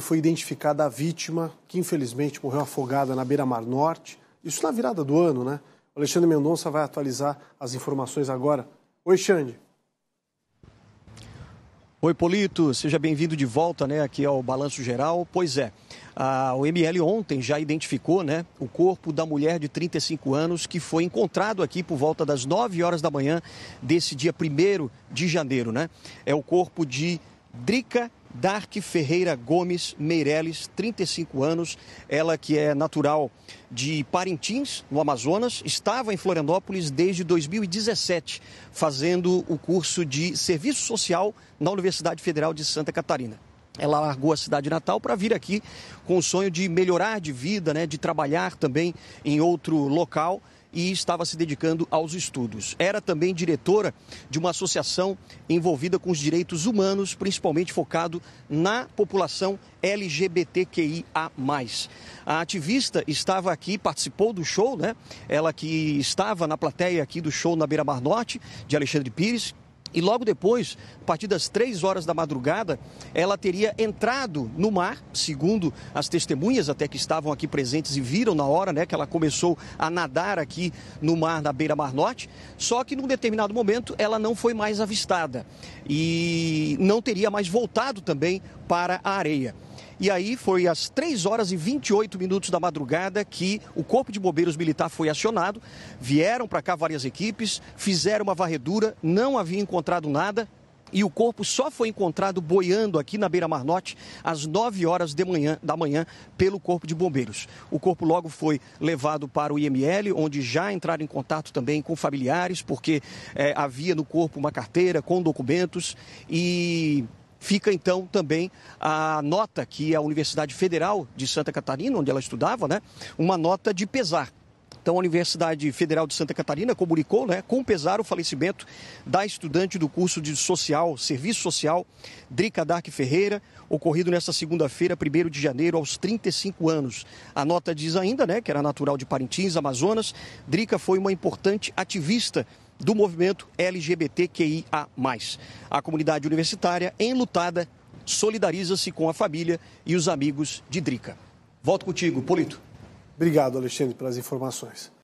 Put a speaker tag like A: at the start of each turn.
A: foi identificada a vítima, que infelizmente morreu afogada na beira-mar norte. Isso na virada do ano, né? O Alexandre Mendonça vai atualizar as informações agora. Oi, Xande. Oi, Polito, seja bem-vindo de volta né, aqui ao Balanço Geral. Pois é, a ml ontem já identificou né, o corpo da mulher de 35 anos que foi encontrado aqui por volta das 9 horas da manhã desse dia 1 de janeiro. Né? É o corpo de Drica Dark Ferreira Gomes Meireles, 35 anos, ela que é natural de Parintins, no Amazonas, estava em Florianópolis desde 2017, fazendo o curso de Serviço Social na Universidade Federal de Santa Catarina. Ela largou a cidade natal para vir aqui com o sonho de melhorar de vida, né, de trabalhar também em outro local e estava se dedicando aos estudos. Era também diretora de uma associação envolvida com os direitos humanos, principalmente focado na população LGBTQIA+. A ativista estava aqui, participou do show, né? Ela que estava na plateia aqui do show na Beira Mar Norte, de Alexandre Pires, e logo depois, a partir das três horas da madrugada, ela teria entrado no mar, segundo as testemunhas até que estavam aqui presentes e viram na hora né, que ela começou a nadar aqui no mar, na beira-mar norte. Só que num determinado momento ela não foi mais avistada e não teria mais voltado também para a areia. E aí foi às 3 horas e 28 minutos da madrugada que o Corpo de Bombeiros Militar foi acionado. Vieram para cá várias equipes, fizeram uma varredura, não havia encontrado nada. E o corpo só foi encontrado boiando aqui na Beira Mar Norte às 9 horas de manhã, da manhã pelo Corpo de Bombeiros. O corpo logo foi levado para o IML, onde já entraram em contato também com familiares, porque é, havia no corpo uma carteira com documentos e Fica então também a nota que a Universidade Federal de Santa Catarina, onde ela estudava, né, uma nota de pesar. Então, a Universidade Federal de Santa Catarina comunicou, né, com pesar, o falecimento da estudante do curso de social, serviço social, Drica Dark Ferreira, ocorrido nesta segunda-feira, 1 de janeiro, aos 35 anos. A nota diz ainda, né, que era natural de Parintins, Amazonas. Drica foi uma importante ativista do movimento LGBTQIA+. A comunidade universitária, enlutada, solidariza-se com a família e os amigos de Drica. Volto contigo, Polito. Obrigado, Alexandre, pelas informações.